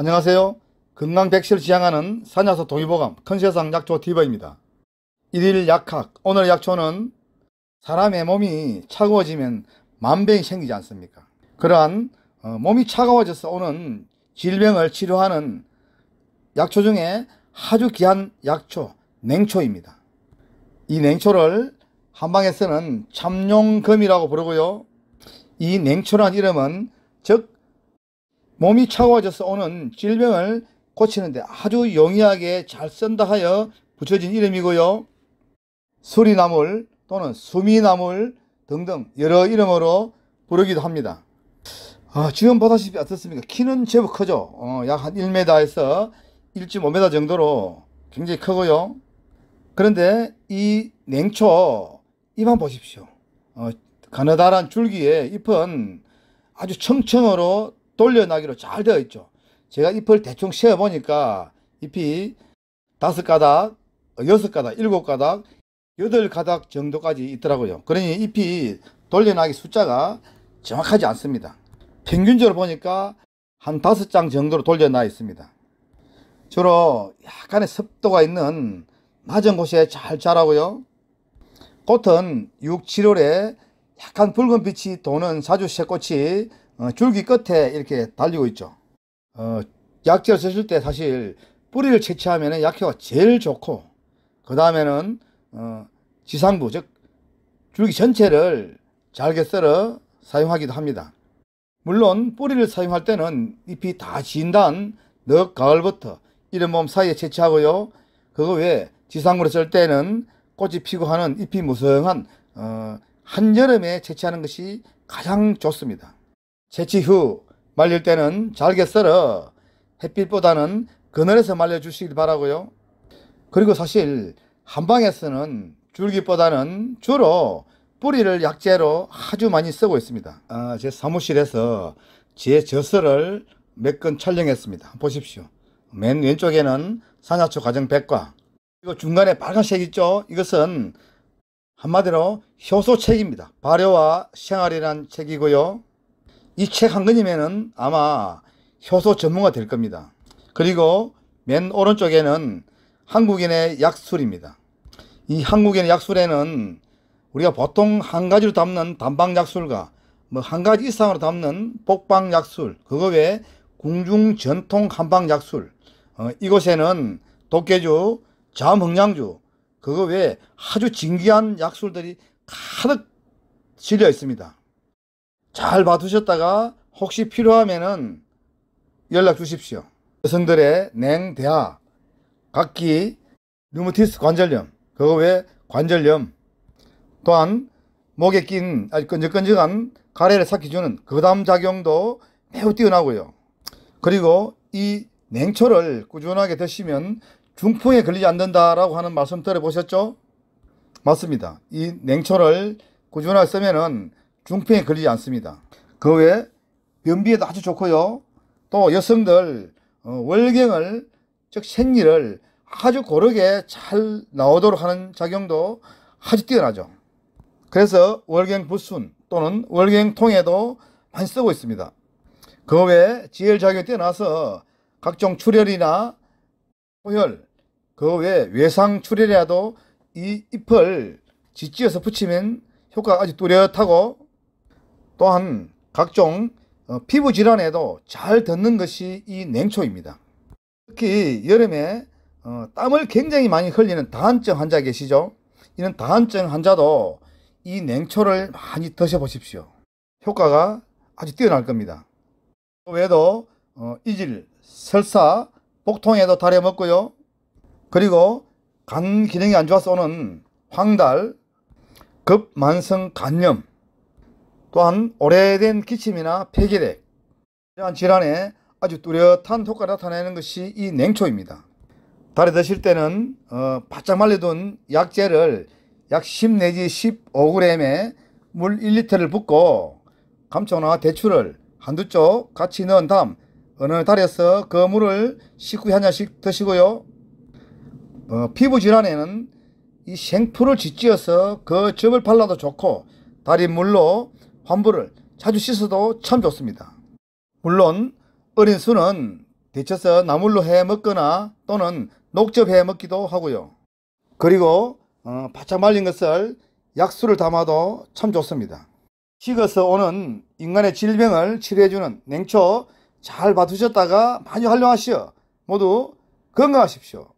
안녕하세요. 건강 백실 지향하는 산야서 동의보감 큰세상 약초 디바입니다. 1일 약학 오늘 약초는 사람의 몸이 차가워지면 만병이 생기지 않습니까? 그러한 어, 몸이 차가워져서 오는 질병을 치료하는 약초 중에 아주 귀한 약초 냉초입니다. 이 냉초를 한방에서는 참용금이라고 부르고요. 이 냉초란 이름은 즉 몸이 차가워져서 오는 질병을 고치는데 아주 용이하게 잘 쓴다 하여 붙여진 이름이고요. 수리나물 또는 수미나물 등등 여러 이름으로 부르기도 합니다. 아, 지금 보다시피 어떻습니까? 키는 제법 크죠. 어, 약 한 1m에서 1.5m 정도로 굉장히 크고요. 그런데 이 냉초 잎만 보십시오. 어, 가느다란 줄기에 잎은 아주 청청으로 돌려나기로 잘 되어 있죠. 제가 잎을 대충 세어 보니까 잎이 다섯 가닥, 여섯 가닥, 일곱 가닥, 여덟 가닥 정도까지 있더라고요. 그러니 잎이 돌려나기 숫자가 정확하지 않습니다. 평균적으로 보니까 한 다섯 장 정도로 돌려나 있습니다. 주로 약간의 습도가 있는 낮은 곳에 잘 자라고요. 꽃은 6, 7월에 약간 붉은 빛이 도는 자주새꽃이 어, 줄기 끝에 이렇게 달리고 있죠. 어, 약재를 썼을 때 사실 뿌리를 채취하면 약효가 제일 좋고 그 다음에는 어, 지상부 즉 줄기 전체를 잘게 썰어 사용하기도 합니다. 물론 뿌리를 사용할 때는 잎이 다 진단 다늦 가을부터 이른 봄 사이에 채취하고요. 그거 외에 지상부를 쓸 때는 꽃이 피고 하는 잎이 무성한 어, 한여름에 채취하는 것이 가장 좋습니다. 채취 후 말릴 때는 잘게 썰어 햇빛보다는 그늘에서 말려주시길 바라고요. 그리고 사실 한방에서는 줄기보다는 주로 뿌리를 약재로 아주 많이 쓰고 있습니다. 아, 제 사무실에서 제 저서를 몇건 촬영했습니다. 보십시오. 맨 왼쪽에는 산야초 가정 백과 그리고 중간에 빨간색 있죠? 이것은 한마디로 효소책입니다. 발효와 생활이란 책이고요. 이책한권이면 아마 효소 전문가 될 겁니다. 그리고 맨 오른쪽에는 한국인의 약술입니다. 이 한국인의 약술에는 우리가 보통 한 가지로 담는 단방 약술과 뭐 한 가지 이상으로 담는 복방 약술, 그거 외에 궁중 전통 한방 약술, 어, 이곳에는 도깨주, 자흥량주 그거 외에 아주 진귀한 약술들이 가득 실려 있습니다. 잘 봐두셨다가 혹시 필요하면은 연락 주십시오. 여성들의 냉대하, 각기, 류머티스 관절염, 그거 외 관절염, 또한 목에 낀 아주 끈적끈적한 가래를 삭혀주는 거담 그 작용도 매우 뛰어나고요. 그리고 이 냉초를 꾸준하게 드시면 중풍에 걸리지 않는다라고 하는 말씀 들어보셨죠? 맞습니다. 이 냉초를 꾸준하게 쓰면은 중풍에 걸리지 않습니다. 그 외에 변비에도 아주 좋고요. 또 여성들 어, 월경을 즉 생리를 아주 고르게 잘 나오도록 하는 작용도 아주 뛰어나죠. 그래서 월경 불순 또는 월경 통에도 많이 쓰고 있습니다. 그 외에 지혈 작용이 뛰어나서 각종 출혈이나 호혈, 그 외에 외상 출혈이라도 이 잎을 지지어서 붙이면 효과가 아주 뚜렷하고 또한 각종 어, 피부 질환에도 잘 듣는 것이 이 냉초입니다. 특히 여름에 어, 땀을 굉장히 많이 흘리는 다한증 환자 계시죠? 이런 다한증 환자도 이 냉초를 많이 드셔보십시오. 효과가 아주 뛰어날 겁니다. 그 외에도 어, 이질, 설사, 복통에도 달여 먹고요. 그리고 간 기능이 안 좋아서 오는 황달, 급만성 간염, 또한 오래된 기침이나 폐기핵 이러한 질환에 아주 뚜렷한 효과가 나타내는 것이 이 냉초입니다. 다리 드실 때는 어, 바짝 말려둔 약재를 약 10 내지 15g의 물 1리터를 붓고 감초나 대추를 한두 쪽 같이 넣은 다음 어느 달에서 그 물을 식후한 잔씩 드시고요. 어, 피부 질환에는 이 생풀을 짓지어서 그 즙을 발라도 좋고 다리 물로 환불을 자주 씻어도 참 좋습니다. 물론 어린 순은 데쳐서 나물로 해 먹거나 또는 녹즙해 먹기도 하고요. 그리고 어, 바짝 말린 것을 약수를 담아도 참 좋습니다. 식어서 오는 인간의 질병을 치료해주는 냉초 잘 봐두셨다가 많이 활용하시어 모두 건강하십시오.